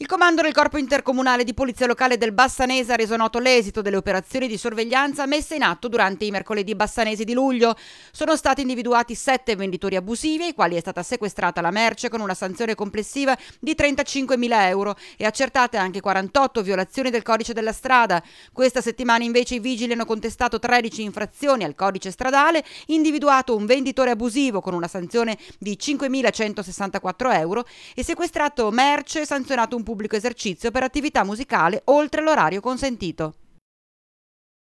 Il comando del Corpo Intercomunale di Polizia Locale del Bassanese ha reso noto l'esito delle operazioni di sorveglianza messe in atto durante i mercoledì bassanesi di luglio. Sono stati individuati sette venditori abusivi ai quali è stata sequestrata la merce con una sanzione complessiva di 35.000 euro e accertate anche 48 violazioni del codice della strada. Questa settimana invece i vigili hanno contestato 13 infrazioni al codice stradale, individuato un venditore abusivo con una sanzione di 5.164 euro e sequestrato merce e sanzionato un pubblico esercizio per attività musicale oltre l'orario consentito.